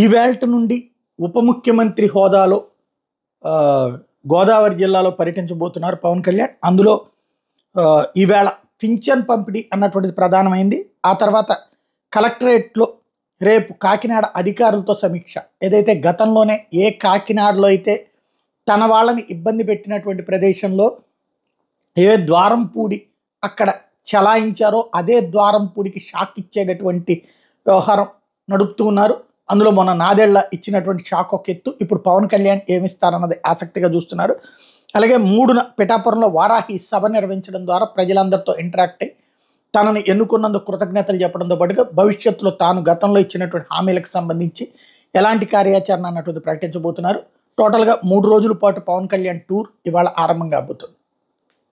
ఈవేళ నుండి ఉప ముఖ్యమంత్రి హోదాలో గోదావరి జిల్లాలో పర్యటించబోతున్నారు పవన్ కళ్యాణ్ అందులో ఈవేళ పింఛన్ పంపిణీ అన్నటువంటిది ప్రధానమైంది ఆ తర్వాత కలెక్టరేట్లో రేపు కాకినాడ అధికారులతో సమీక్ష ఏదైతే గతంలోనే ఏ కాకినాడలో అయితే తన వాళ్ళని ఇబ్బంది పెట్టినటువంటి ప్రదేశంలో ఏ ద్వారంపూడి అక్కడ చలాయించారో అదే ద్వారంపూడికి షాక్ ఇచ్చేటటువంటి వ్యవహారం నడుపుతూ ఉన్నారు అందులో మొన్న నాదేళ్ల ఇచ్చినటువంటి షాక్ ఒక ఎత్తు ఇప్పుడు పవన్ కళ్యాణ్ ఏమిస్తారన్నది ఆసక్తిగా చూస్తున్నారు అలాగే మూడున పిఠాపురంలో వారాహి సభ నిర్వహించడం ద్వారా ప్రజలందరితో ఇంటరాక్ట్ అయ్యి తనని ఎన్నుకున్నందుకు కృతజ్ఞతలు చెప్పడంతో పాటుగా భవిష్యత్తులో తాను గతంలో ఇచ్చినటువంటి హామీలకు సంబంధించి ఎలాంటి కార్యాచరణ అన్నటువంటి ప్రకటించబోతున్నారు టోటల్గా మూడు రోజుల పాటు పవన్ కళ్యాణ్ టూర్ ఇవాళ ఆరంభం కాబోతుంది